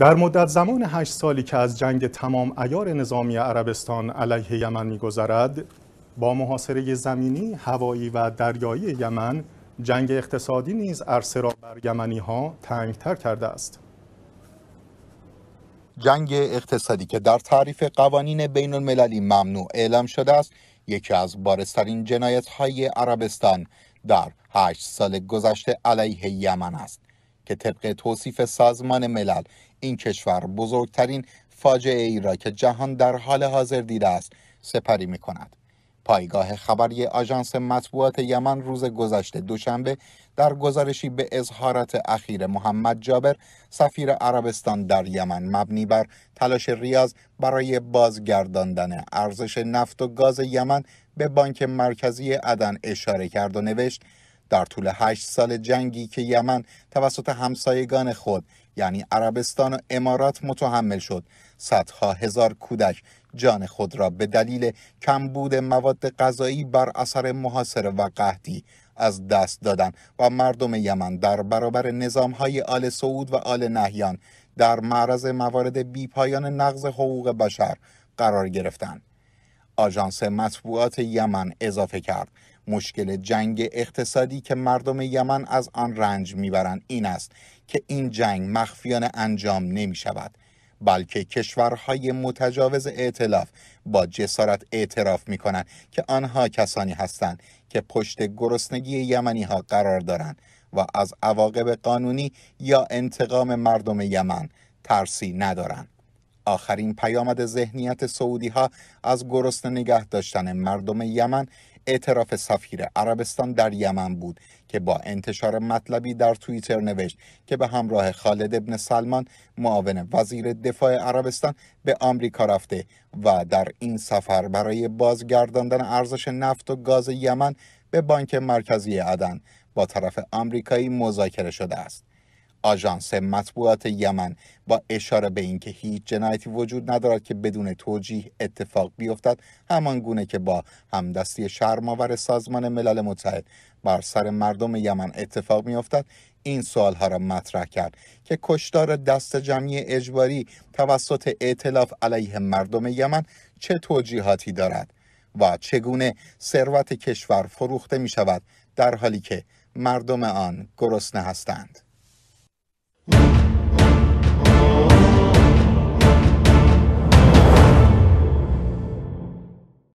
در مدت زمان هشت سالی که از جنگ تمام ایار نظامی عربستان علیه یمن میگذرد با محاصره زمینی، هوایی و دریایی یمن جنگ اقتصادی نیز عرصه را بر یمنی ها تنگتر کرده است. جنگ اقتصادی که در تعریف قوانین بین المللی ممنوع اعلام شده است یکی از بارسترین جنایت های عربستان در هشت سال گذشته علیه یمن است. که طبق توصیف سازمان ملل این کشور بزرگترین فاجعه ای را که جهان در حال حاضر دیده است سپری می کند. پایگاه خبری آژانس مطبوعات یمن روز گذشته دوشنبه در گزارشی به اظهارات اخیر محمد جابر سفیر عربستان در یمن مبنی بر تلاش ریاض برای بازگرداندن ارزش نفت و گاز یمن به بانک مرکزی عدن اشاره کرد و نوشت در طول 8 سال جنگی که یمن توسط همسایگان خود یعنی عربستان و امارات متحمل شد صدها هزار کودک جان خود را به دلیل کمبود مواد غذایی بر اثر محاصره و قحطی از دست دادن و مردم یمن در برابر نظام های آل سعود و آل نهیان در معرض موارد بیپایان نقض حقوق بشر قرار گرفتند آژانس مطبوعات یمن اضافه کرد مشکل جنگ اقتصادی که مردم یمن از آن رنج میبرند این است که این جنگ مخفیانه انجام نمی شود بلکه کشورهای متجاوز اعتلاف با جسارت اعتراف می کنند که آنها کسانی هستند که پشت گرسنگی یمنی ها قرار دارند و از عواقب قانونی یا انتقام مردم یمن ترسی ندارند. آخرین پیامد ذهنیت سعودی ها از گرسنه نگه داشتن مردم یمن اعتراف سفیر عربستان در یمن بود که با انتشار مطلبی در توییتر نوشت که به همراه خالد ابن سلمان معاون وزیر دفاع عربستان به آمریکا رفته و در این سفر برای بازگرداندن ارزش نفت و گاز یمن به بانک مرکزی عدن با طرف آمریکایی مذاکره شده است. آژانس مطبوعات یمن با اشاره به اینکه هیچ جنایتی وجود ندارد که بدون توجیه اتفاق بیفتد همان گونه که با همدستی شرماور سازمان ملل متحد بر سر مردم یمن اتفاق میافتد این سوال ها را مطرح کرد که کشدار دست جمعی اجباری توسط اعتلاف علیه مردم یمن چه توجیهاتی دارد و چگونه ثروت کشور فروخته می شود در حالی که مردم آن گرسنه هستند